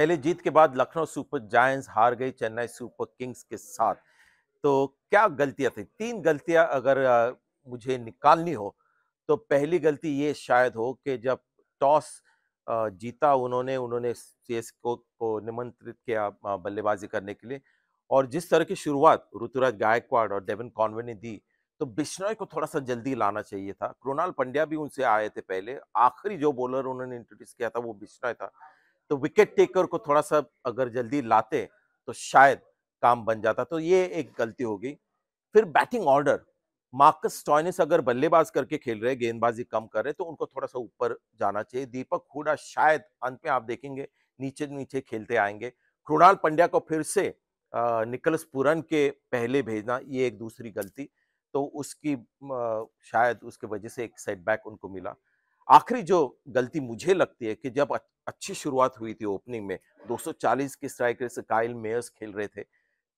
पहले जीत के बाद लखनऊ सुपर जायंट्स हार गई चेन्नई सुपर किंग्स के साथ तो क्या गलतियां थी तीन गलतियां अगर मुझे निकालनी हो तो पहली गलती ये शायद हो कि जब टॉस जीता उन्होंने उन्होंने चेस को, को निमंत्रित किया बल्लेबाजी करने के लिए और जिस तरह की शुरुआत ऋतुराज गायकवाड़ और डेविन कॉन्वे ने दी तो बिश्नोई को थोड़ा सा जल्दी लाना चाहिए था कृणाल पंड्या भी उनसे आए थे पहले आखिरी जो बॉलर उन्होंने इंट्रोड्यूस किया था वो बिश्नोई था तो विकेट टेकर को थोड़ा सा अगर जल्दी लाते तो शायद काम बन जाता तो ये एक गलती हो गई फिर बैटिंग ऑर्डर मार्कस टॉयनिस अगर बल्लेबाज करके खेल रहे गेंदबाजी कम कर रहे तो उनको थोड़ा सा ऊपर जाना चाहिए दीपक हुडा शायद अंत में आप देखेंगे नीचे नीचे खेलते आएंगे कृणाल पंड्या को फिर से निकलस पुरन के पहले भेजना ये एक दूसरी गलती तो उसकी शायद उसके वजह से एक सेटबैक उनको मिला आखिरी जो गलती मुझे लगती है कि जब अच्छी शुरुआत हुई थी ओपनिंग में 240 के स्ट्राइक रेट से काइल मेयर्स खेल रहे थे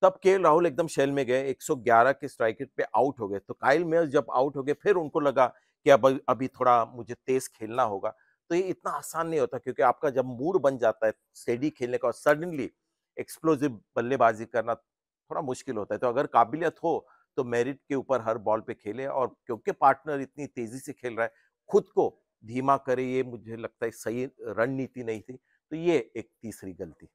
तब के राहुल एकदम शेल में गए 111 के स्ट्राइक रेट पे आउट हो गए तो काइल मेयर्स जब आउट हो गए फिर उनको लगा कि अब अभी थोड़ा मुझे तेज खेलना होगा तो ये इतना आसान नहीं होता क्योंकि आपका जब मूड बन जाता है स्टेडी खेलने का और सडनली एक्सप्लोजिव बल्लेबाजी करना थोड़ा मुश्किल होता है तो अगर काबिलियत हो तो मेरिट के ऊपर हर बॉल पे खेले और क्योंकि पार्टनर इतनी तेजी से खेल रहा है खुद को धीमा करे ये मुझे लगता है सही रणनीति नहीं थी तो ये एक तीसरी गलती